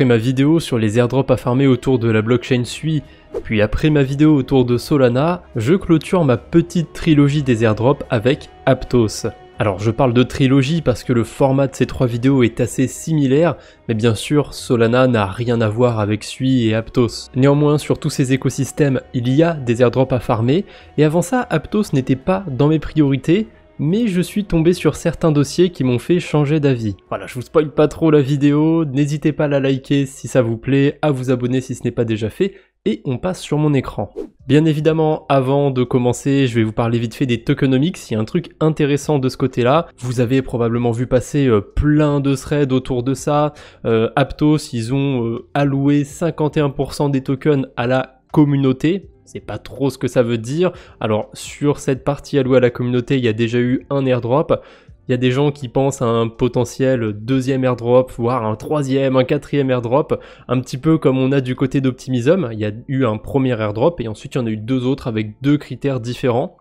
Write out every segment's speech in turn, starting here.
après ma vidéo sur les airdrops à farmer autour de la blockchain SUI, puis après ma vidéo autour de Solana, je clôture ma petite trilogie des airdrops avec Aptos. Alors je parle de trilogie parce que le format de ces trois vidéos est assez similaire, mais bien sûr Solana n'a rien à voir avec Sui et Aptos. Néanmoins sur tous ces écosystèmes il y a des airdrops à farmer, et avant ça Aptos n'était pas dans mes priorités, mais je suis tombé sur certains dossiers qui m'ont fait changer d'avis. Voilà, je vous spoil pas trop la vidéo, n'hésitez pas à la liker si ça vous plaît, à vous abonner si ce n'est pas déjà fait, et on passe sur mon écran. Bien évidemment, avant de commencer, je vais vous parler vite fait des tokenomics, il y a un truc intéressant de ce côté-là. Vous avez probablement vu passer euh, plein de threads autour de ça. Euh, Aptos, ils ont euh, alloué 51% des tokens à la communauté, c'est pas trop ce que ça veut dire. Alors sur cette partie allouée à la communauté, il y a déjà eu un airdrop. Il y a des gens qui pensent à un potentiel deuxième airdrop, voire un troisième, un quatrième airdrop, un petit peu comme on a du côté d'Optimism. Il y a eu un premier airdrop et ensuite il y en a eu deux autres avec deux critères différents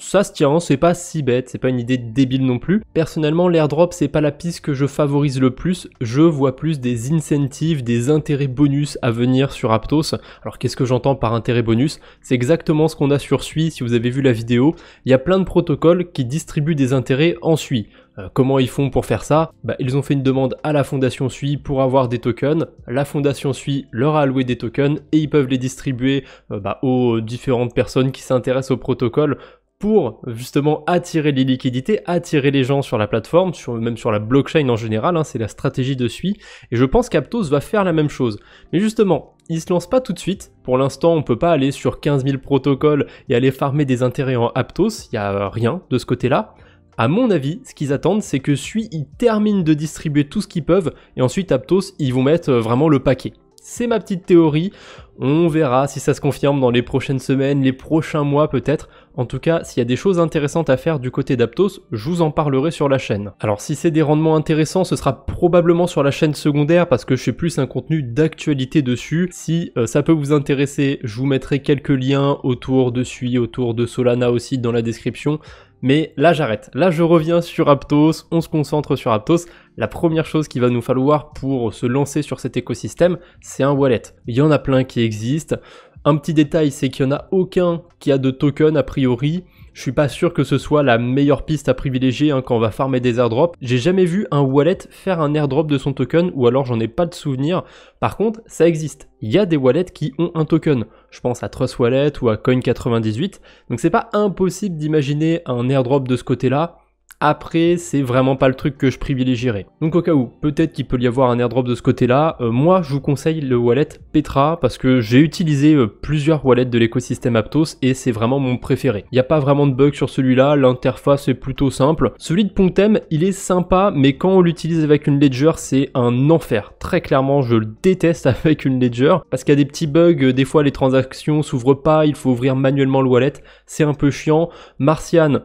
ça se tient, c'est pas si bête, c'est pas une idée débile non plus. Personnellement, l'airdrop, c'est pas la piste que je favorise le plus. Je vois plus des incentives, des intérêts bonus à venir sur Aptos. Alors qu'est-ce que j'entends par intérêt bonus C'est exactement ce qu'on a sur SUI, si vous avez vu la vidéo. Il y a plein de protocoles qui distribuent des intérêts en SUI. Euh, comment ils font pour faire ça bah, Ils ont fait une demande à la Fondation SUI pour avoir des tokens. La Fondation SUI leur a alloué des tokens et ils peuvent les distribuer euh, bah, aux différentes personnes qui s'intéressent au protocole pour justement attirer les liquidités, attirer les gens sur la plateforme, sur, même sur la blockchain en général, hein, c'est la stratégie de SUI, et je pense qu'Aptos va faire la même chose. Mais justement, il se lance pas tout de suite, pour l'instant on peut pas aller sur 15 000 protocoles et aller farmer des intérêts en Aptos, il n'y a rien de ce côté-là. À mon avis, ce qu'ils attendent, c'est que SUI, ils terminent de distribuer tout ce qu'ils peuvent, et ensuite Aptos, ils vont mettre euh, vraiment le paquet. C'est ma petite théorie. On verra si ça se confirme dans les prochaines semaines, les prochains mois peut-être. En tout cas, s'il y a des choses intéressantes à faire du côté d'Aptos, je vous en parlerai sur la chaîne. Alors si c'est des rendements intéressants, ce sera probablement sur la chaîne secondaire parce que je fais plus un contenu d'actualité dessus. Si euh, ça peut vous intéresser, je vous mettrai quelques liens autour de Sui, autour de Solana aussi dans la description. Mais là, j'arrête. Là, je reviens sur Aptos, on se concentre sur Aptos. La première chose qu'il va nous falloir pour se lancer sur cet écosystème, c'est un wallet. Il y en a plein qui existent. Un petit détail, c'est qu'il n'y en a aucun qui a de token a priori. Je suis pas sûr que ce soit la meilleure piste à privilégier hein, quand on va farmer des airdrops. J'ai jamais vu un wallet faire un airdrop de son token ou alors j'en ai pas de souvenir. Par contre, ça existe. Il y a des wallets qui ont un token je pense à Trust Wallet ou à Coin98. Donc c'est pas impossible d'imaginer un airdrop de ce côté-là après, c'est vraiment pas le truc que je privilégierais. Donc au cas où, peut-être qu'il peut y avoir un airdrop de ce côté-là, euh, moi je vous conseille le wallet Petra parce que j'ai utilisé euh, plusieurs wallets de l'écosystème Aptos et c'est vraiment mon préféré. Il n'y a pas vraiment de bug sur celui-là, l'interface est plutôt simple. Celui de Pontem, il est sympa, mais quand on l'utilise avec une Ledger, c'est un enfer. Très clairement, je le déteste avec une Ledger parce qu'il y a des petits bugs, des fois les transactions s'ouvrent pas, il faut ouvrir manuellement le wallet, c'est un peu chiant. Martian,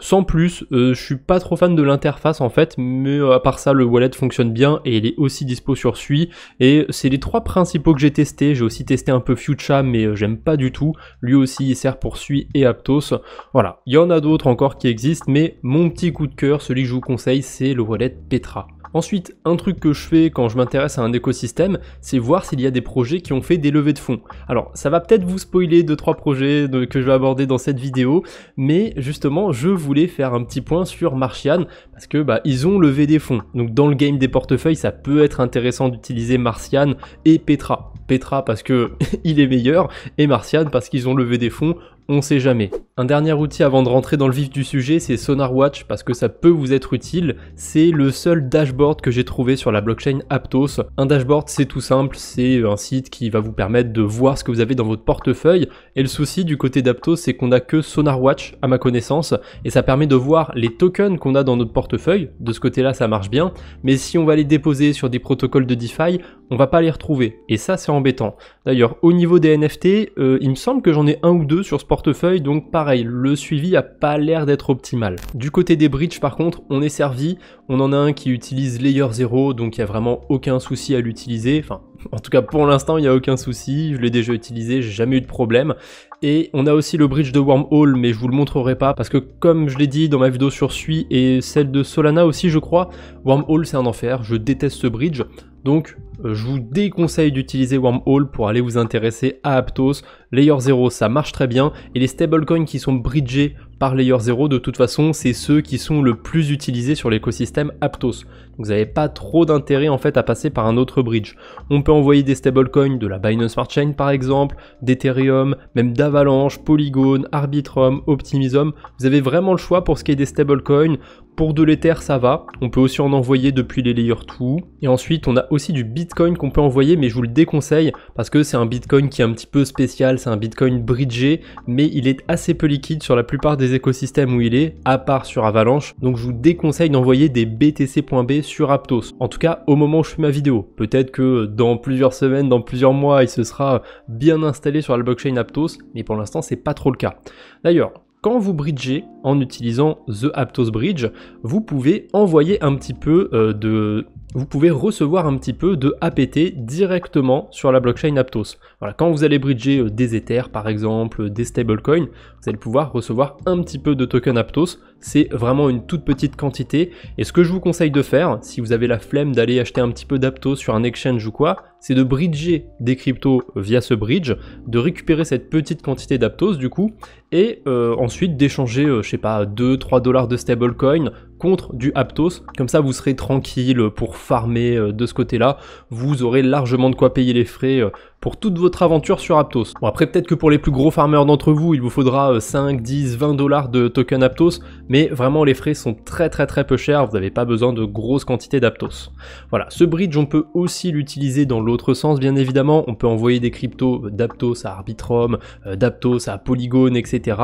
sans plus, euh, je suis pas trop fan de l'interface en fait, mais euh, à part ça, le wallet fonctionne bien et il est aussi dispo sur Sui. Et c'est les trois principaux que j'ai testés. J'ai aussi testé un peu Future, mais euh, j'aime pas du tout. Lui aussi, il sert pour Sui et Aptos. Voilà, il y en a d'autres encore qui existent, mais mon petit coup de cœur, celui que je vous conseille, c'est le wallet Petra. Ensuite, un truc que je fais quand je m'intéresse à un écosystème, c'est voir s'il y a des projets qui ont fait des levées de fonds. Alors, ça va peut-être vous spoiler 2 trois projets que je vais aborder dans cette vidéo, mais justement, je voulais faire un petit point sur Martian, parce que bah, ils ont levé des fonds. Donc, dans le game des portefeuilles, ça peut être intéressant d'utiliser Martian et Petra. Petra parce que il est meilleur, et Martian parce qu'ils ont levé des fonds on sait jamais. Un dernier outil avant de rentrer dans le vif du sujet, c'est SonarWatch parce que ça peut vous être utile. C'est le seul dashboard que j'ai trouvé sur la blockchain Aptos. Un dashboard, c'est tout simple, c'est un site qui va vous permettre de voir ce que vous avez dans votre portefeuille. Et le souci du côté d'Aptos, c'est qu'on n'a que SonarWatch à ma connaissance et ça permet de voir les tokens qu'on a dans notre portefeuille. De ce côté-là, ça marche bien, mais si on va les déposer sur des protocoles de DeFi, on va pas les retrouver. Et ça, c'est embêtant. D'ailleurs, au niveau des NFT, euh, il me semble que j'en ai un ou deux sur ce portefeuille portefeuille, donc pareil, le suivi a pas l'air d'être optimal. Du côté des bridges par contre, on est servi, on en a un qui utilise Layer 0, donc il n'y a vraiment aucun souci à l'utiliser, enfin en tout cas pour l'instant il n'y a aucun souci, je l'ai déjà utilisé, j'ai jamais eu de problème. Et on a aussi le bridge de Wormhole, mais je vous le montrerai pas, parce que comme je l'ai dit dans ma vidéo sur Sui et celle de Solana aussi je crois, Wormhole c'est un enfer, je déteste ce bridge. Donc euh, je vous déconseille d'utiliser Wormhole pour aller vous intéresser à Aptos. Layer 0 ça marche très bien et les stablecoins qui sont bridgés par Layer 0 de toute façon c'est ceux qui sont le plus utilisés sur l'écosystème Aptos vous n'avez pas trop d'intérêt en fait à passer par un autre bridge. On peut envoyer des stablecoins de la Binance Smart Chain par exemple, d'Ethereum, même d'Avalanche, Polygon, Arbitrum, Optimism. Vous avez vraiment le choix pour ce qui est des stablecoins. Pour de l'Ether, ça va. On peut aussi en envoyer depuis les layers 2. Et ensuite, on a aussi du Bitcoin qu'on peut envoyer, mais je vous le déconseille parce que c'est un Bitcoin qui est un petit peu spécial. C'est un Bitcoin bridgé, mais il est assez peu liquide sur la plupart des écosystèmes où il est, à part sur Avalanche. Donc, je vous déconseille d'envoyer des BTC.B sur Aptos. En tout cas, au moment où je fais ma vidéo. Peut-être que dans plusieurs semaines, dans plusieurs mois, il se sera bien installé sur la blockchain Aptos, mais pour l'instant, c'est pas trop le cas. D'ailleurs, quand vous bridgez en utilisant The Aptos Bridge, vous pouvez envoyer un petit peu euh, de vous pouvez recevoir un petit peu de APT directement sur la blockchain Aptos. Voilà, quand vous allez bridger euh, des Ether par exemple, des stablecoins, vous allez pouvoir recevoir un petit peu de token Aptos. C'est vraiment une toute petite quantité. Et ce que je vous conseille de faire, si vous avez la flemme d'aller acheter un petit peu d'Aptos sur un exchange ou quoi, c'est de bridger des cryptos via ce bridge, de récupérer cette petite quantité d'Aptos du coup, et euh, ensuite d'échanger, euh, je sais pas, 2-3 dollars de stablecoin contre du Aptos. Comme ça, vous serez tranquille pour farmer euh, de ce côté-là. Vous aurez largement de quoi payer les frais euh, pour toute votre aventure sur Aptos. Bon après peut-être que pour les plus gros farmers d'entre vous, il vous faudra 5, 10, 20 dollars de token Aptos, mais vraiment les frais sont très très très peu chers, vous n'avez pas besoin de grosses quantités d'Aptos. Voilà, ce bridge on peut aussi l'utiliser dans l'autre sens bien évidemment, on peut envoyer des cryptos d'Aptos à Arbitrum, euh, d'Aptos à Polygon, etc.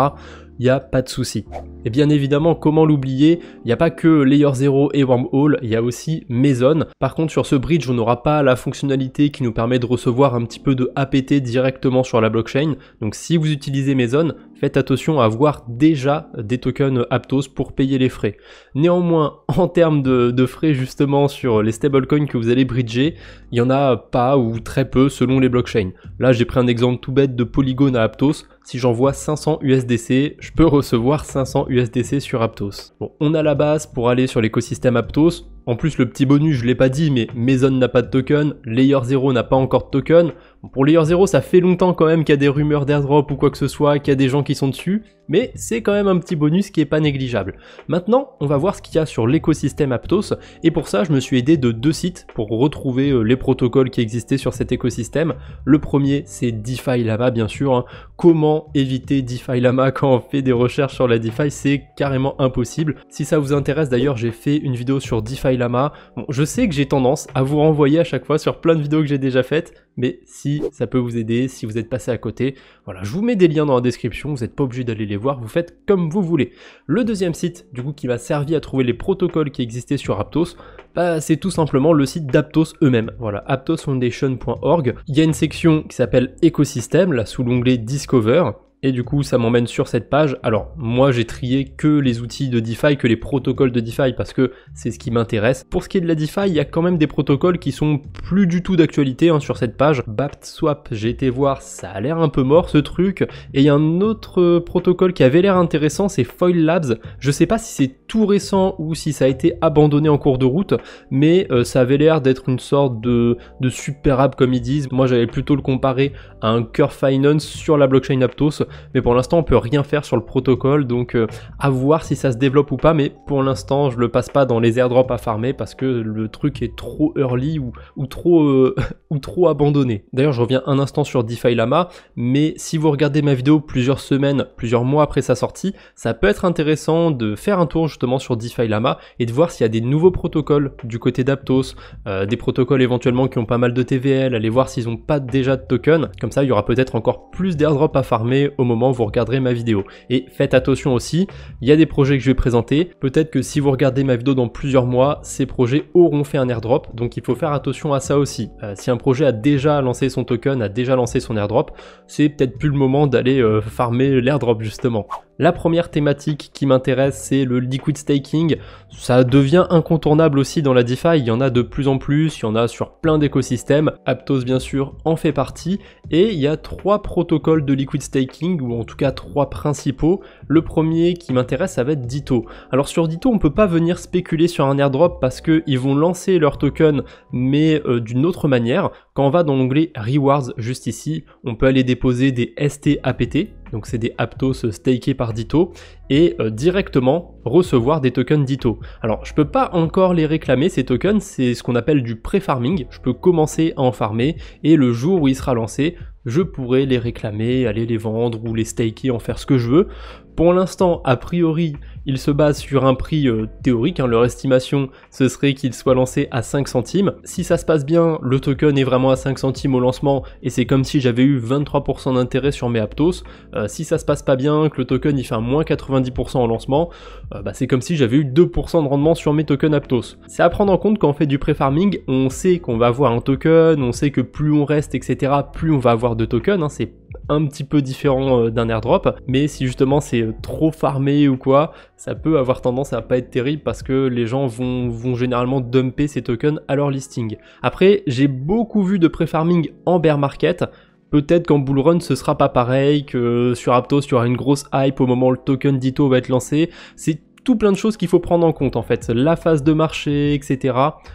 Il y a pas de souci. Et bien évidemment, comment l'oublier Il n'y a pas que Layer 0 et Wormhole, il y a aussi Maison. Par contre, sur ce bridge, on n'aura pas la fonctionnalité qui nous permet de recevoir un petit peu de APT directement sur la blockchain. Donc si vous utilisez Maison, faites attention à avoir déjà des tokens Aptos pour payer les frais. Néanmoins, en termes de, frais justement sur les stablecoins que vous allez bridger, il n'y en a pas ou très peu selon les blockchains. Là, j'ai pris un exemple tout bête de Polygon à Aptos. Si j'envoie 500 USDC, je peux recevoir 500 USDC sur Aptos. Bon, on a la base pour aller sur l'écosystème Aptos. En plus, le petit bonus, je l'ai pas dit, mais Maison n'a pas de token, Layer 0 n'a pas encore de token. pour Layer 0, ça fait longtemps quand même qu'il y a des rumeurs d'airdrop ou quoi que ce soit, qu'il y a des gens qui sont dessus mais c'est quand même un petit bonus qui est pas négligeable. Maintenant, on va voir ce qu'il y a sur l'écosystème Aptos, et pour ça, je me suis aidé de deux sites pour retrouver euh, les protocoles qui existaient sur cet écosystème. Le premier, c'est DeFi Lama, bien sûr. Hein. Comment éviter DeFi Lama quand on fait des recherches sur la DeFi C'est carrément impossible. Si ça vous intéresse, d'ailleurs, j'ai fait une vidéo sur DeFi Lama. je sais que j'ai tendance à vous renvoyer à chaque fois sur plein de vidéos que j'ai déjà faites, mais si ça peut vous aider, si vous êtes passé à côté, voilà, je vous mets des liens dans la description, vous n'êtes pas obligé d'aller les voir, vous faites comme vous voulez. Le deuxième site, du coup, qui m'a servi à trouver les protocoles qui existaient sur Aptos, bah, c'est tout simplement le site d'Aptos eux-mêmes. Voilà, aptosfoundation.org. Il y a une section qui s'appelle écosystème, là, sous l'onglet Discover. Et du coup, ça m'emmène sur cette page. Alors, moi, j'ai trié que les outils de DeFi, que les protocoles de DeFi, parce que c'est ce qui m'intéresse. Pour ce qui est de la DeFi, il y a quand même des protocoles qui sont plus du tout d'actualité hein, sur cette page. BaptSwap, j'ai été voir, ça a l'air un peu mort ce truc. Et il y a un autre protocole qui avait l'air intéressant, c'est Foil Labs. Je sais pas si c'est tout récent ou si ça a été abandonné en cours de route, mais euh, ça avait l'air d'être une sorte de, de super app comme ils disent. Moi, j'avais plutôt le comparer à un Curve Finance sur la blockchain Aptos mais pour l'instant on peut rien faire sur le protocole, donc euh, à voir si ça se développe ou pas, mais pour l'instant je le passe pas dans les airdrops à farmer parce que le truc est trop early ou, ou trop, euh, ou trop abandonné. D'ailleurs je reviens un instant sur DeFi Lama, mais si vous regardez ma vidéo plusieurs semaines, plusieurs mois après sa sortie, ça peut être intéressant de faire un tour justement sur DeFi Lama et de voir s'il y a des nouveaux protocoles du côté d'Aptos, euh, des protocoles éventuellement qui ont pas mal de TVL, aller voir s'ils n'ont pas déjà de token, comme ça il y aura peut-être encore plus d'airdrops à farmer au moment où vous regarderez ma vidéo. Et faites attention aussi, il y a des projets que je vais présenter. Peut-être que si vous regardez ma vidéo dans plusieurs mois, ces projets auront fait un airdrop. Donc il faut faire attention à ça aussi. Euh, si un projet a déjà lancé son token, a déjà lancé son airdrop, c'est peut-être plus le moment d'aller euh, farmer l'airdrop justement. La première thématique qui m'intéresse, c'est le liquid staking. Ça devient incontournable aussi dans la DeFi, il y en a de plus en plus, il y en a sur plein d'écosystèmes. Aptos bien sûr en fait partie, et il y a trois protocoles de liquid staking, ou en tout cas trois principaux. Le premier qui m'intéresse, ça va être Dito. Alors sur Dito, on peut pas venir spéculer sur un airdrop parce qu'ils vont lancer leur token, mais euh, d'une autre manière. Quand on va dans l'onglet Rewards juste ici, on peut aller déposer des STAPT, donc c'est des Aptos stakés par Dito, et euh, directement recevoir des tokens Dito. Alors je peux pas encore les réclamer ces tokens, c'est ce qu'on appelle du pré-farming, je peux commencer à en farmer, et le jour où il sera lancé, je pourrai les réclamer, aller les vendre ou les staker, en faire ce que je veux. Pour l'instant, a priori, il se base sur un prix euh, théorique, hein. leur estimation ce serait qu'il soit lancé à 5 centimes. Si ça se passe bien, le token est vraiment à 5 centimes au lancement et c'est comme si j'avais eu 23% d'intérêt sur mes Aptos. Euh, si ça se passe pas bien, que le token il fait un moins 90% au lancement, euh, bah, c'est comme si j'avais eu 2% de rendement sur mes tokens Aptos. C'est à prendre en compte quand on fait du pré-farming, on sait qu'on va avoir un token, on sait que plus on reste, etc., plus on va avoir de tokens, hein. c'est un petit peu différent euh, d'un airdrop, mais si justement c'est euh, trop farmé ou quoi, ça peut avoir tendance à pas être terrible parce que les gens vont, généralement dumper ces tokens à leur listing. Après, j'ai beaucoup vu de pré-farming en bear market, Peut-être qu'en bull run ce sera pas pareil, que sur Aptos il une grosse hype au moment où le token d'Ito va être lancé. C'est tout plein de choses qu'il faut prendre en compte en fait. La phase de marché, etc.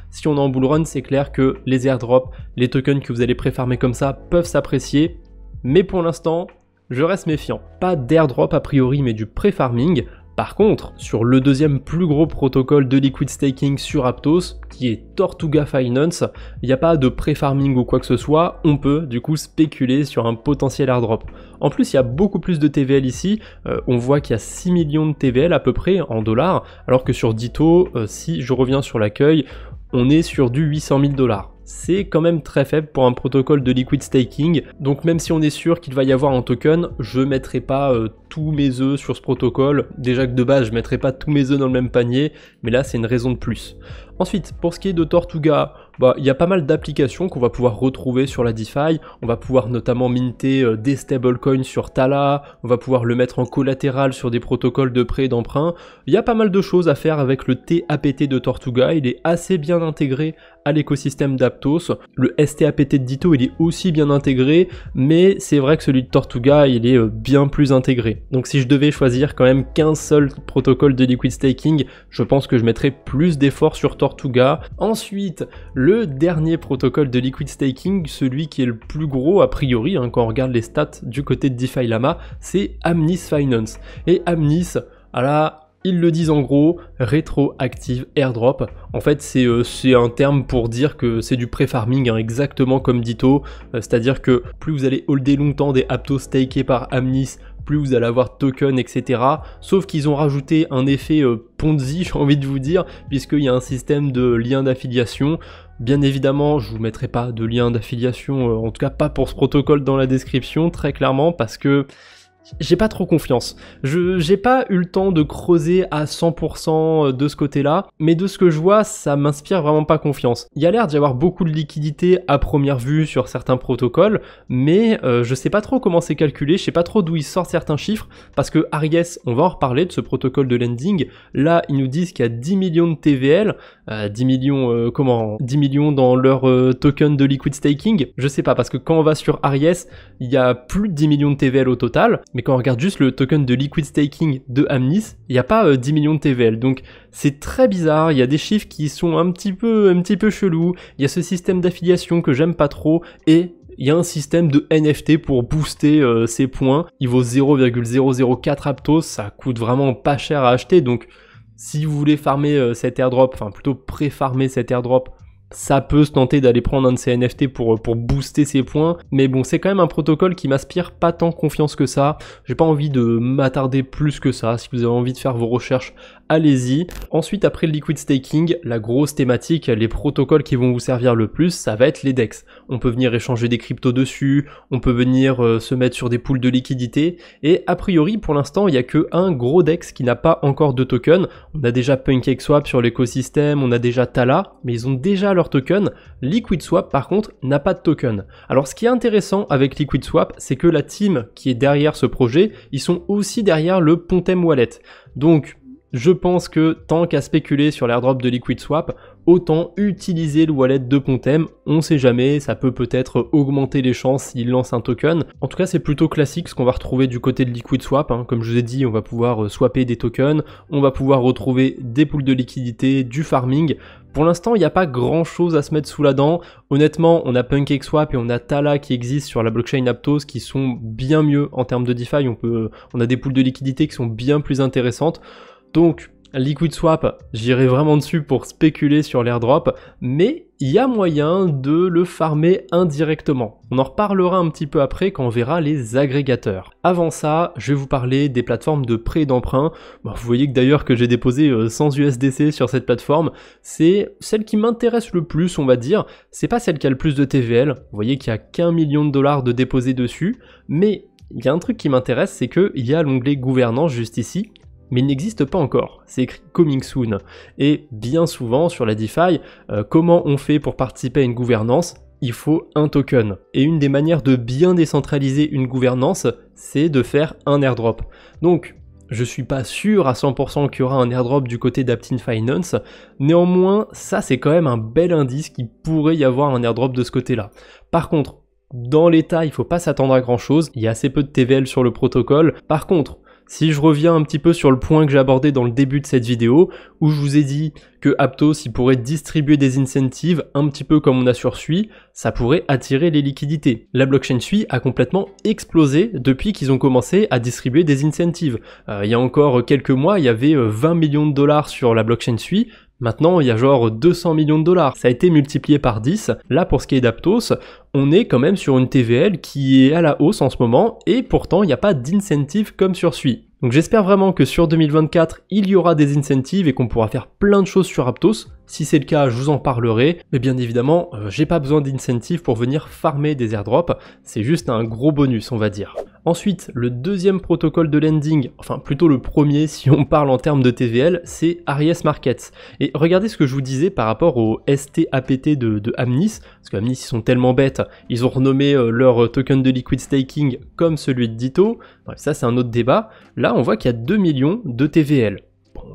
Si on est en bull run, c'est clair que les airdrops, les tokens que vous allez pré-farmer comme ça peuvent s'apprécier mais pour l'instant, je reste méfiant. Pas d'airdrop a priori, mais du pré-farming. Par contre, sur le deuxième plus gros protocole de liquid staking sur Aptos, qui est Tortuga Finance, il n'y a pas de pré-farming ou quoi que ce soit, on peut du coup spéculer sur un potentiel airdrop. En plus, il y a beaucoup plus de TVL ici, euh, on voit qu'il y a 6 millions de TVL à peu près en dollars, alors que sur Dito, euh, si je reviens sur l'accueil, on est sur du 800 000 dollars. C'est quand même très faible pour un protocole de liquid staking, donc même si on est sûr qu'il va y avoir un token, je mettrai pas euh, tous mes œufs sur ce protocole. Déjà que de base, je mettrai pas tous mes œufs dans le même panier, mais là c'est une raison de plus. Ensuite, pour ce qui est de Tortuga, bah, il y a pas mal d'applications qu'on va pouvoir retrouver sur la DeFi. On va pouvoir notamment minter euh, des stablecoins sur Tala, on va pouvoir le mettre en collatéral sur des protocoles de prêt et d'emprunt. Il y a pas mal de choses à faire avec le TAPT de Tortuga, il est assez bien intégré à l'écosystème d'Aptos. Le STAPT de Ditto, il est aussi bien intégré, mais c'est vrai que celui de Tortuga, il est euh, bien plus intégré. Donc si je devais choisir quand même qu'un seul protocole de liquid staking, je pense que je mettrais plus d'efforts sur Tortuga. Ensuite, le dernier protocole de liquid staking, celui qui est le plus gros a priori, hein, quand on regarde les stats du côté de DeFi Lama, c'est Amnis Finance. Et Amnis, à la ils le disent en gros, rétroactive airdrop. En fait, c'est euh, un terme pour dire que c'est du pré-farming, hein, exactement comme Dito. Euh, c'est-à-dire que plus vous allez holder longtemps des Aptos stakés par Amnis, plus vous allez avoir token, etc. Sauf qu'ils ont rajouté un effet euh, Ponzi, j'ai envie de vous dire, puisqu'il y a un système de lien d'affiliation. Bien évidemment, je vous mettrai pas de lien d'affiliation, euh, en tout cas pas pour ce protocole dans la description, très clairement, parce que j'ai pas trop confiance. Je j'ai pas eu le temps de creuser à 100% de ce côté-là, mais de ce que je vois, ça m'inspire vraiment pas confiance. Il y a l'air d'y avoir beaucoup de liquidités à première vue sur certains protocoles, mais euh, je sais pas trop comment c'est calculé, je sais pas trop d'où ils sortent certains chiffres parce que Aries, on va en reparler de ce protocole de lending. Là, ils nous disent qu'il y a 10 millions de TVL, 10 euh, millions euh, comment 10 millions dans leur token de liquid staking. Je sais pas parce que quand on va sur Aries, il y a plus de 10 millions de TVL au total mais quand on regarde juste le token de liquid staking de Amnis, il n'y a pas 10 euh, millions de TVL. Donc c'est très bizarre, il y a des chiffres qui sont un petit peu, un petit peu chelous, il y a ce système d'affiliation que j'aime pas trop, et il y a un système de NFT pour booster euh, ses points. Il vaut 0,004 Aptos, ça coûte vraiment pas cher à acheter, donc si vous voulez farmer euh, cet airdrop, enfin plutôt pré-farmer cet airdrop, ça peut se tenter d'aller prendre un de ces NFT pour, euh, pour booster ses points. Mais bon, c'est quand même un protocole qui m'aspire pas tant confiance que ça. J'ai pas envie de m'attarder plus que ça. Si vous avez envie de faire vos recherches, allez-y. Ensuite, après le liquid staking, la grosse thématique, les protocoles qui vont vous servir le plus, ça va être les DEX. On peut venir échanger des cryptos dessus, on peut venir euh, se mettre sur des poules de liquidité, et a priori, pour l'instant, il n'y a que un gros DEX qui n'a pas encore de token. On a déjà PancakeSwap sur l'écosystème, on a déjà Tala, mais ils ont déjà leur token. LiquidSwap, par contre, n'a pas de token. Alors, ce qui est intéressant avec LiquidSwap, c'est que la team qui est derrière ce projet, ils sont aussi derrière le Pontem Wallet. Donc, je pense que tant qu'à spéculer sur l'airdrop de Liquid Swap, autant utiliser le wallet de Pontem, on sait jamais, ça peut peut-être augmenter les chances s'il lance un token. En tout cas, c'est plutôt classique ce qu'on va retrouver du côté de LiquidSwap. Swap. Hein. Comme je vous ai dit, on va pouvoir euh, swapper des tokens, on va pouvoir retrouver des poules de liquidité, du farming. Pour l'instant, il n'y a pas grand chose à se mettre sous la dent. Honnêtement, on a PancakeSwap et on a Tala qui existent sur la blockchain Aptos qui sont bien mieux en termes de DeFi. On, on a des poules de liquidité qui sont bien plus intéressantes. Donc, Liquid Swap, j'irai vraiment dessus pour spéculer sur l'airdrop, mais il y a moyen de le farmer indirectement. On en reparlera un petit peu après quand on verra les agrégateurs. Avant ça, je vais vous parler des plateformes de prêt et d'emprunt. vous voyez que d'ailleurs que j'ai déposé 100 euh, USDC sur cette plateforme. C'est celle qui m'intéresse le plus, on va dire. C'est pas celle qui a le plus de TVL. Vous voyez qu'il y a qu'un million de dollars de déposés dessus. Mais il y a un truc qui m'intéresse, c'est qu'il y a l'onglet gouvernance juste ici mais il n'existe pas encore. C'est écrit Coming Soon. Et bien souvent sur la DeFi, euh, comment on fait pour participer à une gouvernance il faut un token. Et une des manières de bien décentraliser une gouvernance, c'est de faire un airdrop. Donc, je suis pas sûr à 100% qu'il y aura un airdrop du côté d'Aptin Finance. Néanmoins, ça c'est quand même un bel indice qu'il pourrait y avoir un airdrop de ce côté-là. Par contre, dans l'état, il faut pas s'attendre à grand chose. Il y a assez peu de TVL sur le protocole. Par contre, si je reviens un petit peu sur le point que j'ai abordé dans le début de cette vidéo, où je vous ai dit que Aptos il pourrait distribuer des incentives un petit peu comme on a sur Sui, ça pourrait attirer les liquidités. La blockchain Sui a complètement explosé depuis qu'ils ont commencé à distribuer des incentives. Euh, il y a encore quelques mois, il y avait 20 euh, millions de dollars sur la blockchain Sui. Maintenant, il y a genre 200 millions de dollars. Ça a été multiplié par 10. Là, pour ce qui est d'Aptos, on est quand même sur une TVL qui est à la hausse en ce moment et pourtant il n'y a pas d'incentive comme sur SUI. Donc j'espère vraiment que sur 2024, il y aura des incentives et qu'on pourra faire plein de choses sur Aptos. Si c'est le cas, je vous en parlerai. Mais bien évidemment, euh, j'ai pas besoin d'incentives pour venir farmer des airdrops. C'est juste un gros bonus, on va dire. Ensuite, le deuxième protocole de lending, enfin plutôt le premier si on parle en termes de TVL, c'est Aries Markets. Et regardez ce que je vous disais par rapport au STAPT de, Amnis, parce qu'Amnis, ils sont tellement bêtes, ils ont renommé euh, leur token de liquid staking comme celui de Dito, ça c'est un autre débat. Là, on voit qu'il y a 2 millions de TVL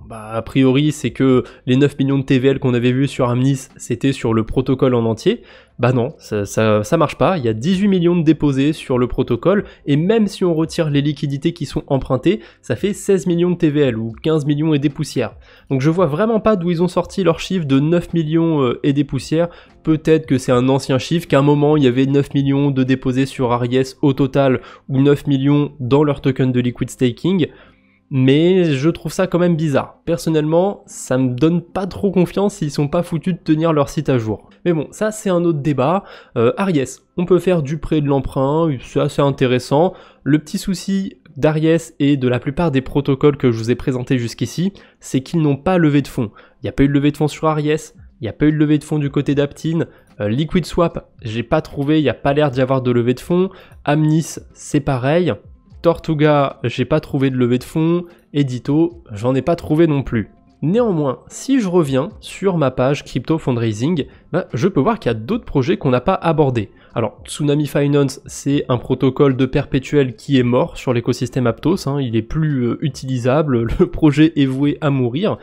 bah, a priori, c'est que les 9 millions de TVL qu'on avait vu sur Amnis, c'était sur le protocole en entier. Bah non, ça, ça, marche pas. Il y a 18 millions de déposés sur le protocole, et même si on retire les liquidités qui sont empruntées, ça fait 16 millions de TVL ou 15 millions et des poussières. Donc je vois vraiment pas d'où ils ont sorti leur chiffre de 9 millions euh, et des poussières. Peut-être que c'est un ancien chiffre, qu'à un moment il y avait 9 millions de déposés sur Aries au total ou 9 millions dans leur token de liquid staking mais je trouve ça quand même bizarre. Personnellement, ça me donne pas trop confiance s'ils sont pas foutus de tenir leur site à jour. Mais bon, ça c'est un autre débat. Euh, on peut faire du prêt de l'emprunt, c'est assez intéressant. Le petit souci d'Aries et de la plupart des protocoles que je vous ai présentés jusqu'ici, c'est qu'ils n'ont pas levé de fonds. Il n'y a pas eu de levée de fonds sur Aries, il n'y a pas eu de levée de fonds du côté d'Aptin. Euh, Liquid Swap, j'ai pas trouvé, il n'y a pas l'air d'y avoir de levée de fonds. Amnis, c'est pareil. Tortuga, j'ai pas trouvé de levée de fonds, Edito, j'en ai pas trouvé non plus. Néanmoins, si je reviens sur ma page Crypto Fundraising, bah, je peux voir qu'il y a d'autres projets qu'on n'a pas abordés. Alors, Tsunami Finance, c'est un protocole de perpétuel qui est mort sur l'écosystème Aptos, hein. il est plus euh, utilisable, le projet est voué à mourir.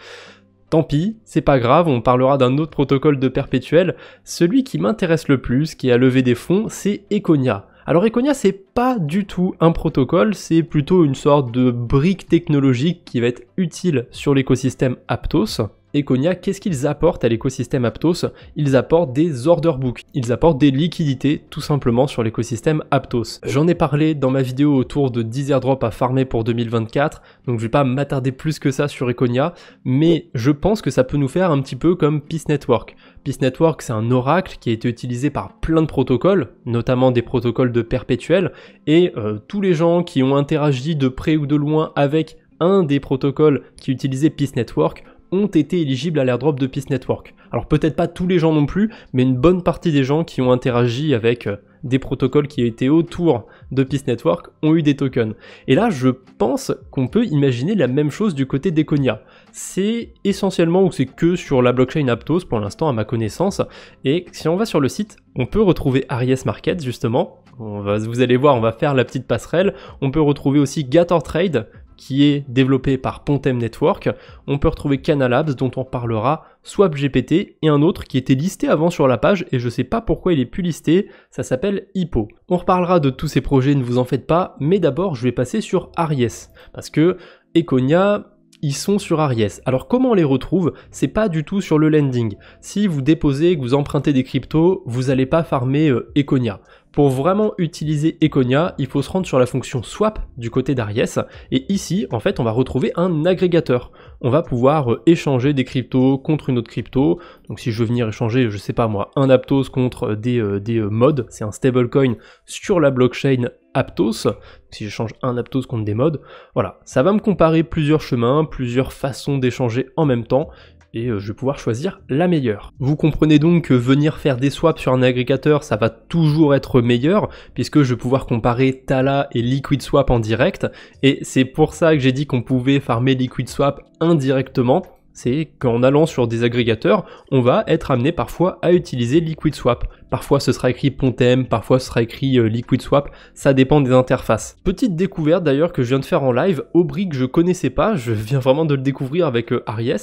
Tant pis, c'est pas grave, on parlera d'un autre protocole de perpétuel. Celui qui m'intéresse le plus, qui a levé des fonds, c'est Econia. Alors Econia, c'est pas du tout un protocole, c'est plutôt une sorte de brique technologique qui va être utile sur l'écosystème Aptos, Econia, qu'est-ce qu'ils apportent à l'écosystème Aptos Ils apportent des order books, ils apportent des liquidités tout simplement sur l'écosystème Aptos. J'en ai parlé dans ma vidéo autour de 10 airdrops à farmer pour 2024, donc je vais pas m'attarder plus que ça sur Econia, mais je pense que ça peut nous faire un petit peu comme Peace Network. Peace Network, c'est un oracle qui a été utilisé par plein de protocoles, notamment des protocoles de perpétuel, et euh, tous les gens qui ont interagi de près ou de loin avec un des protocoles qui utilisait Peace Network ont été éligibles à l'airdrop de Peace Network. Alors peut-être pas tous les gens non plus, mais une bonne partie des gens qui ont interagi avec euh, des protocoles qui étaient autour de Peace Network ont eu des tokens. Et là, je pense qu'on peut imaginer la même chose du côté d'Econia. C'est essentiellement ou c'est que sur la blockchain Aptos pour l'instant à ma connaissance. Et si on va sur le site, on peut retrouver Aries Market justement. On va, vous allez voir, on va faire la petite passerelle. On peut retrouver aussi Gator Trade, qui est développé par Pontem Network. On peut retrouver Canalabs dont on parlera, SwapGPT et un autre qui était listé avant sur la page et je ne sais pas pourquoi il est plus listé, ça s'appelle Hippo. On reparlera de tous ces projets, ne vous en faites pas, mais d'abord je vais passer sur Aries parce que Econia, ils sont sur Aries. Alors comment on les retrouve C'est pas du tout sur le lending. Si vous déposez, que vous empruntez des cryptos, vous n'allez pas farmer euh, Econia. Pour vraiment utiliser Econia, il faut se rendre sur la fonction swap du côté d'Aries et ici en fait on va retrouver un agrégateur. On va pouvoir euh, échanger des cryptos contre une autre crypto. Donc si je veux venir échanger, je sais pas moi, un Aptos contre euh, des, euh, des mods, c'est un stablecoin sur la blockchain Aptos, si j'échange un Aptos contre des mods, voilà, ça va me comparer plusieurs chemins, plusieurs façons d'échanger en même temps, et euh, je vais pouvoir choisir la meilleure. Vous comprenez donc que venir faire des swaps sur un agrégateur, ça va toujours être meilleur puisque je vais pouvoir comparer Tala et Swap en direct et c'est pour ça que j'ai dit qu'on pouvait farmer Swap indirectement c'est qu'en allant sur des agrégateurs, on va être amené parfois à utiliser Swap. Parfois ce sera écrit Pontem, parfois ce sera écrit euh, Liquid Swap, ça dépend des interfaces. Petite découverte d'ailleurs que je viens de faire en live, Aubry que je connaissais pas, je viens vraiment de le découvrir avec euh, Aries,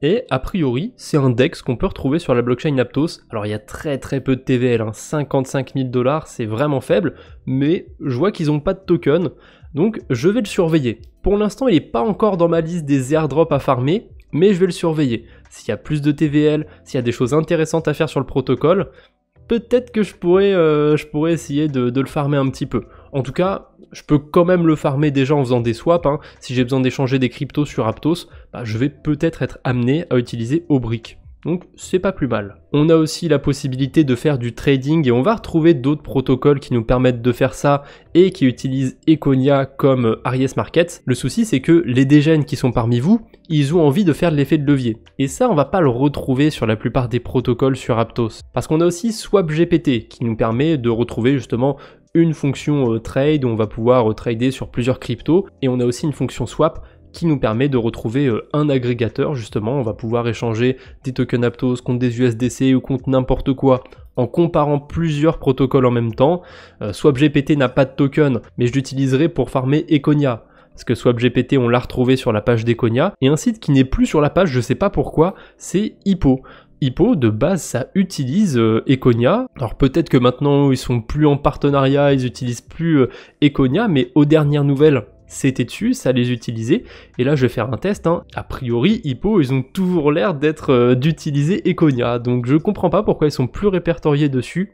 et a priori c'est un DEX qu'on peut retrouver sur la blockchain Aptos. Alors il y a très très peu de TVL, 55 000 dollars, c'est vraiment faible, mais je vois qu'ils n'ont pas de token, donc je vais le surveiller. Pour l'instant il n'est pas encore dans ma liste des airdrops à farmer, mais je vais le surveiller. S'il y a plus de TVL, s'il y a des choses intéressantes à faire sur le protocole, peut-être que je pourrais, euh, je pourrais essayer de, le farmer un petit peu. En tout cas, je peux quand même le farmer déjà en faisant des swaps. Hein. Si j'ai besoin d'échanger des cryptos sur Aptos, bah, je vais peut-être être amené à utiliser Obrick. Donc c'est pas plus mal. On a aussi la possibilité de faire du trading et on va retrouver d'autres protocoles qui nous permettent de faire ça et qui utilisent Econia comme euh, Aries Markets. Le souci c'est que les dégènes qui sont parmi vous, ils ont envie de faire de l'effet de levier. Et ça on va pas le retrouver sur la plupart des protocoles sur Aptos. Parce qu'on a aussi SwapGPT qui nous permet de retrouver justement une fonction euh, trade où on va pouvoir euh, trader sur plusieurs cryptos et on a aussi une fonction swap qui nous permet de retrouver euh, un agrégateur justement. On va pouvoir échanger des tokens Aptos contre des USDC ou contre n'importe quoi en comparant plusieurs protocoles en même temps. Euh, SwapGPT n'a pas de token, mais je l'utiliserai pour farmer Econia. Parce que SwapGPT, on l'a retrouvé sur la page d'Econia. Et un site qui n'est plus sur la page, je sais pas pourquoi, c'est Hippo. Hippo, de base, ça utilise euh, Econia. Alors peut-être que maintenant, ils sont plus en partenariat, ils utilisent plus Econia, mais aux dernières nouvelles, c'était dessus, ça les utilisait. Et là, je vais faire un test. Hein. A priori, Hippo, ils ont toujours l'air d'être euh, d'utiliser Econia. Donc je comprends pas pourquoi ils sont plus répertoriés dessus.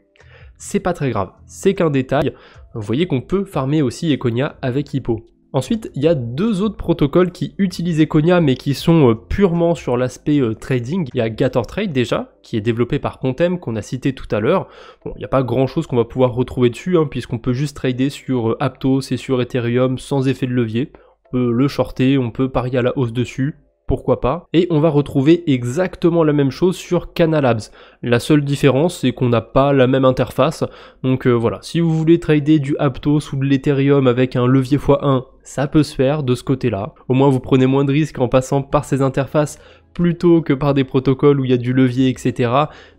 C'est pas très grave, c'est qu'un détail. Vous voyez qu'on peut farmer aussi Econia avec Hippo. Ensuite, il y a deux autres protocoles qui utilisent Econia mais qui sont euh, purement sur l'aspect euh, trading. Il y a Trade déjà, qui est développé par Contem, qu'on a cité tout à l'heure. Bon, il n'y a pas grand chose qu'on va pouvoir retrouver dessus, hein, puisqu'on peut juste trader sur euh, Aptos et sur Ethereum sans effet de levier. On peut le shorter, on peut parier à la hausse dessus, pourquoi pas. Et on va retrouver exactement la même chose sur Canalabs. La seule différence, c'est qu'on n'a pas la même interface. Donc euh, voilà, si vous voulez trader du Aptos ou de l'Ethereum avec un levier x1, ça peut se faire de ce côté-là. Au moins, vous prenez moins de risques en passant par ces interfaces plutôt que par des protocoles où il y a du levier, etc.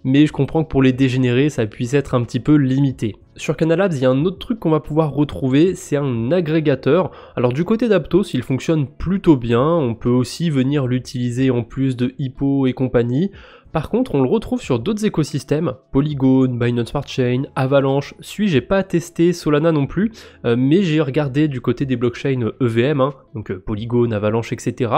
Mais je comprends que pour les dégénérer, ça puisse être un petit peu limité. Sur Canalabs, il y a un autre truc qu'on va pouvoir retrouver, c'est un agrégateur. Alors du côté d'Aptos, il fonctionne plutôt bien, on peut aussi venir l'utiliser en plus de Hippo et compagnie. Par contre, on le retrouve sur d'autres écosystèmes, Polygon, Binance Smart Chain, Avalanche. suis- j'ai pas testé Solana non plus, euh, mais j'ai regardé du côté des blockchains EVM, hein, donc euh, Polygon, Avalanche, etc.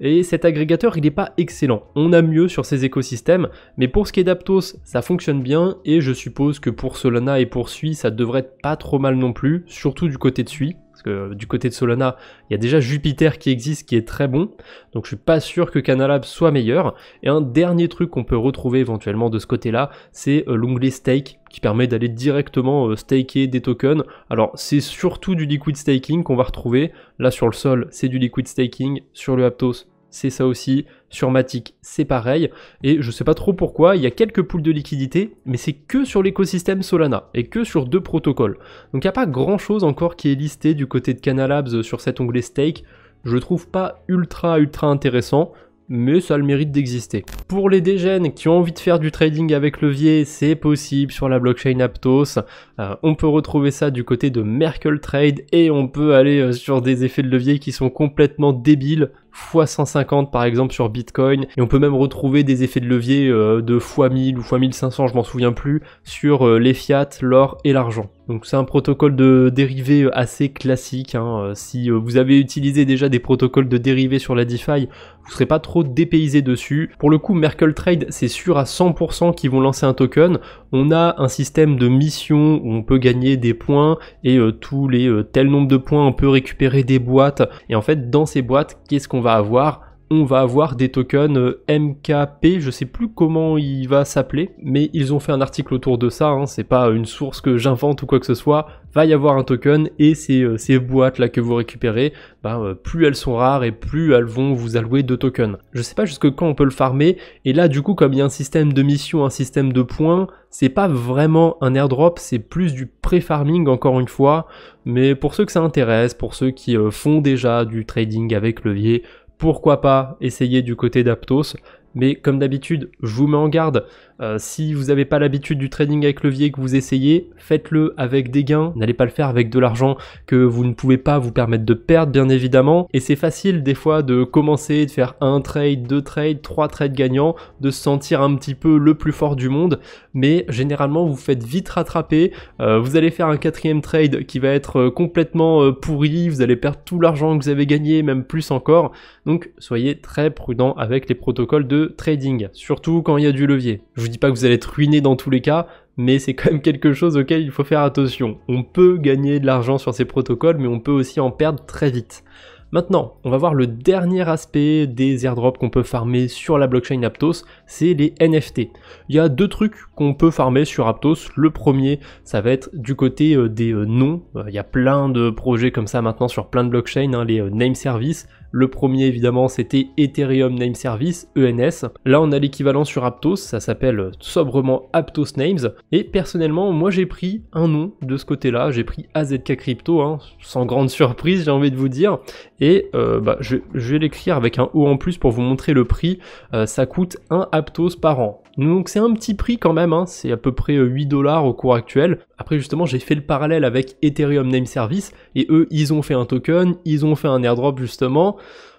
Et cet agrégateur, il n'est pas excellent. On a mieux sur ces écosystèmes, mais pour ce qui est d'Aptos, ça fonctionne bien et je suppose que pour Solana et pour Sui, ça devrait être pas trop mal non plus, surtout du côté de Sui du côté de Solana, il y a déjà Jupiter qui existe, qui est très bon. Donc je suis pas sûr que Canalab soit meilleur. Et un dernier truc qu'on peut retrouver éventuellement de ce côté-là, c'est euh, l'onglet stake qui permet d'aller directement euh, staker des tokens. Alors c'est surtout du liquid staking qu'on va retrouver. Là sur le sol, c'est du liquid staking. Sur le Aptos, c'est ça aussi. Sur Matic, c'est pareil. Et je ne sais pas trop pourquoi, il y a quelques poules de liquidité, mais c'est que sur l'écosystème Solana et que sur deux protocoles. Donc il n'y a pas grand chose encore qui est listé du côté de Canalabs sur cet onglet stake. Je trouve pas ultra ultra intéressant mais ça a le mérite d'exister. Pour les dégènes qui ont envie de faire du trading avec levier, c'est possible sur la blockchain Aptos. Euh, on peut retrouver ça du côté de merkel Trade et on peut aller euh, sur des effets de levier qui sont complètement débiles x150 par exemple sur Bitcoin et on peut même retrouver des effets de levier euh, de fois 1000 ou x1500 je m'en souviens plus sur euh, les fiat, l'or et l'argent. Donc c'est un protocole de dérivés euh, assez classique. Hein, euh, si euh, vous avez utilisé déjà des protocoles de dérivés sur la DeFi, vous serez pas trop dépaysé dessus. Pour le coup, Merkle Trade, c'est sûr à 100% qu'ils vont lancer un token. On a un système de mission où on peut gagner des points et tous les tels nombres de points, on peut récupérer des boîtes. Et en fait, dans ces boîtes, qu'est-ce qu'on va avoir on va avoir des tokens euh, MKP, je sais plus comment il va s'appeler, mais ils ont fait un article autour de ça, hein. c'est pas une source que j'invente ou quoi que ce soit, va y avoir un token et ces, euh, ces boîtes là que vous récupérez, ben, euh, plus elles sont rares et plus elles vont vous allouer de tokens. Je sais pas jusque quand on peut le farmer, et là du coup comme il y a un système de mission, un système de points, c'est pas vraiment un airdrop, c'est plus du pré-farming encore une fois, mais pour ceux que ça intéresse, pour ceux qui font déjà du trading avec levier, pourquoi pas essayer du côté d'Aptos. Mais comme d'habitude, je vous mets en garde, euh, si vous n'avez pas l'habitude du trading avec levier que vous essayez, faites-le avec des gains. N'allez pas le faire avec de l'argent que vous ne pouvez pas vous permettre de perdre, bien évidemment. Et c'est facile des fois de commencer, de faire un trade, deux trades, trois trades gagnants, de se sentir un petit peu le plus fort du monde. Mais généralement, vous faites vite rattraper. Euh, vous allez faire un quatrième trade qui va être euh, complètement pourri. Vous allez perdre tout l'argent que vous avez gagné, même plus encore. Donc, soyez très prudent avec les protocoles de trading, surtout quand il y a du levier. Je dis pas que vous allez être ruiné dans tous les cas, mais c'est quand même quelque chose auquel il faut faire attention. On peut gagner de l'argent sur ces protocoles, mais on peut aussi en perdre très vite. Maintenant, on va voir le dernier aspect des airdrops qu'on peut farmer sur la blockchain Aptos, c'est les NFT. Il y a deux trucs qu'on peut farmer sur Aptos. Le premier, ça va être du côté euh, des euh, noms. Euh, il y a plein de projets comme ça maintenant sur plein de blockchains, hein, les name services. Le premier évidemment c'était Ethereum Name Service, ENS. Là on a l'équivalent sur Aptos, ça s'appelle sobrement Aptos Names. Et personnellement moi j'ai pris un nom de ce côté-là, j'ai pris AZK Crypto, hein, sans grande surprise j'ai envie de vous dire. Et euh, bah, je, vais l'écrire avec un O en plus pour vous montrer le prix. Euh, ça coûte 1 Aptos par an. Donc c'est un petit prix quand même, hein. c'est à peu près 8 euh, dollars au cours actuel. Après justement j'ai fait le parallèle avec Ethereum Name Service et eux ils ont fait un token, ils ont fait un airdrop justement.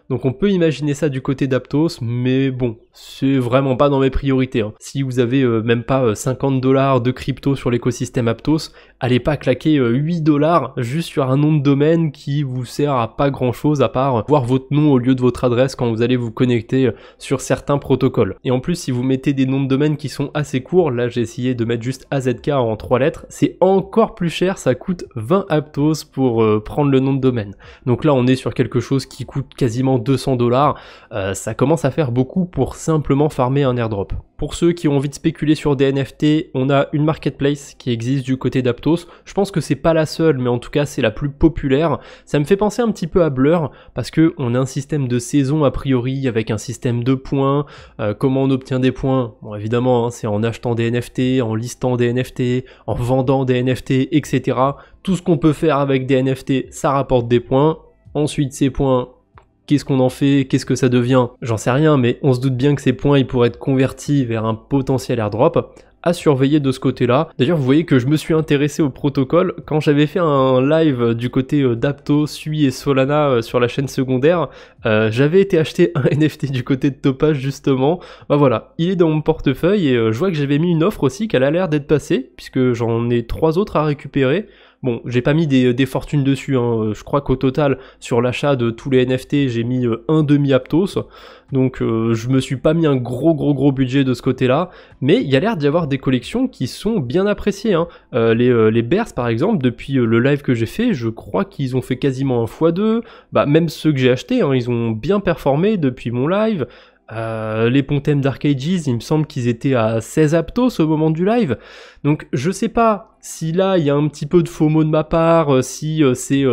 Donc on peut imaginer ça du côté d'Aptos, mais bon, c'est vraiment pas dans mes priorités. Hein. Si vous avez euh, même pas 50 euh, dollars de crypto sur l'écosystème Aptos, allez pas claquer 8 euh, dollars juste sur un nom de domaine qui vous sert à pas grand chose à part voir votre nom au lieu de votre adresse quand vous allez vous connecter sur certains protocoles. Et en plus, si vous mettez des noms de domaine qui sont assez courts, là j'ai essayé de mettre juste AZK en 3 lettres, c'est encore plus cher, ça coûte 20 Aptos pour prendre le nom de domaine. Donc là on est sur quelque chose qui coûte quasiment 200 dollars, euh, ça commence à faire beaucoup pour simplement farmer un airdrop. Pour ceux qui ont envie de spéculer sur des NFT, on a une marketplace qui existe du côté d'Aptos. Je pense que c'est pas la seule, mais en tout cas c'est la plus populaire. Ça me fait penser un petit peu à Blur parce que on a un système de saison a priori avec un système de points. Euh, comment on obtient des points Bon, évidemment, hein, c'est en achetant des NFT, en listant des NFT, en vendant des NFT, etc. Tout ce qu'on peut faire avec des NFT, ça rapporte des points. Ensuite, ces points, Qu'est-ce qu'on en fait Qu'est-ce que ça devient J'en sais rien, mais on se doute bien que ces points ils pourraient être convertis vers un potentiel airdrop à surveiller de ce côté-là. D'ailleurs, vous voyez que je me suis intéressé au protocole quand j'avais fait un live du côté euh, d'Apto, Sui et Solana euh, sur la chaîne secondaire. Euh, j'avais été acheter un NFT du côté de Topaz, justement. Bah voilà, il est dans mon portefeuille et je vois que j'avais mis une offre aussi qu'elle a l'air d'être passée puisque j'en ai trois autres à récupérer. Bon, j'ai pas mis des, euh, fortunes dessus, hein. euh, je crois qu'au total, sur l'achat de tous les NFT, j'ai mis euh, un demi-Aptos, donc je me suis pas mis un gros gros gros budget de ce côté-là, mais il y a l'air d'y avoir des collections qui sont bien appréciées. Hein. les, Bers, par exemple, depuis le live que j'ai fait, je crois qu'ils ont fait quasiment un x2, bah, même ceux que j'ai achetés, hein, ils ont bien performé depuis mon live, euh, les Pontems Dark il me semble qu'ils étaient à 16 aptos au moment du live. Donc je sais pas si là il y a un petit peu de faux mots de ma part, euh, si euh, c'est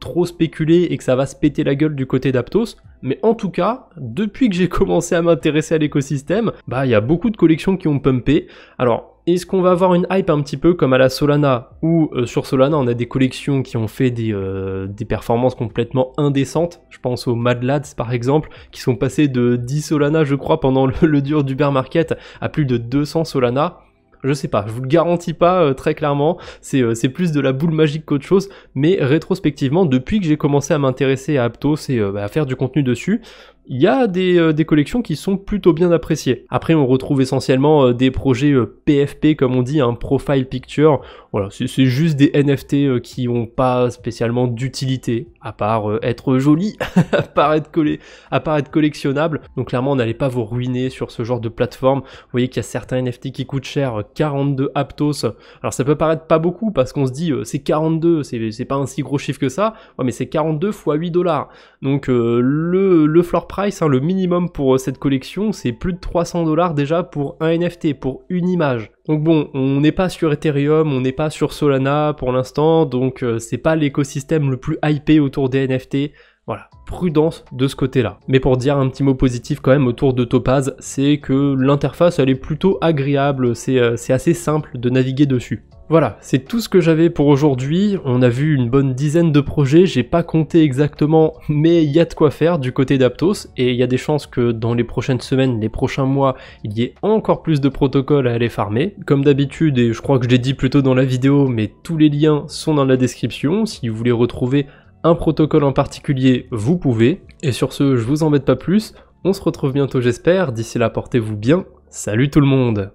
trop spéculé et que ça va se péter la gueule du côté d'Aptos. Mais en tout cas, depuis que j'ai commencé à m'intéresser à l'écosystème, bah il y a beaucoup de collections qui ont pumpé. Alors est-ce qu'on va avoir une hype un petit peu comme à la Solana, où euh, sur Solana on a des collections qui ont fait des, euh, des performances complètement indécentes, je pense aux Mad Lads par exemple, qui sont passés de 10 Solana je crois pendant le, dur du market à plus de 200 Solana je sais pas, je vous le garantis pas euh, très clairement, c'est plus de la boule magique qu'autre chose, mais rétrospectivement, depuis que j'ai commencé à m'intéresser à Aptos et bah, à faire du contenu dessus, il y a des, euh, des, collections qui sont plutôt bien appréciées. Après, on retrouve essentiellement euh, des projets PFP, euh, comme on dit, un hein, profile picture. Voilà, c'est juste des NFT qui n'ont pas spécialement d'utilité, à part être joli, à part être collé, à part être collectionnable. Donc clairement, on n'allait pas vous ruiner sur ce genre de plateforme. Vous voyez qu'il y a certains NFT qui coûtent cher, 42 Aptos. Alors ça peut paraître pas beaucoup parce qu'on se dit c'est 42, c'est pas un si gros chiffre que ça. mais c'est 42 x 8 dollars. Donc le le floor price, hein, le minimum pour euh, cette collection, c'est plus de 300 dollars déjà pour un NFT, pour une image. Donc bon, on n'est pas sur Ethereum, on n'est pas sur Solana pour l'instant, donc euh, c'est pas l'écosystème le plus hypé autour des NFT. Voilà, prudence de ce côté-là. Mais pour dire un petit mot positif quand même autour de Topaz, c'est que l'interface elle est plutôt agréable, c'est euh, assez simple de naviguer dessus. Voilà, c'est tout ce que j'avais pour aujourd'hui. On a vu une bonne dizaine de projets, j'ai pas compté exactement, mais il y a de quoi faire du côté d'Aptos et il y a des chances que dans les prochaines semaines, les prochains mois, il y ait encore plus de protocoles à aller farmer. Comme d'habitude, et je crois que je l'ai dit plus tôt dans la vidéo, mais tous les liens sont dans la description si vous voulez retrouver un protocole en particulier, vous pouvez. Et sur ce, je vous embête pas plus, on se retrouve bientôt j'espère, d'ici là portez-vous bien, salut tout le monde